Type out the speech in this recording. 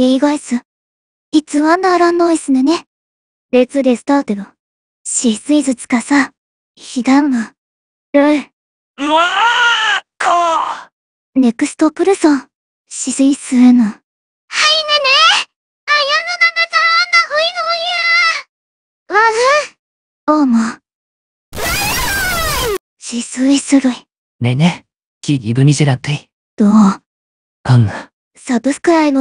예의가했어 It's Wonderland Noise 는네 Let's get started. This is Tsukasa. Hidanmu. Roll. 우와거 Next person. This is N. はいねねあやのながざーなほいのゆーわふおも。This is Roy. ねね、기분이제라트또응サブスクライブ。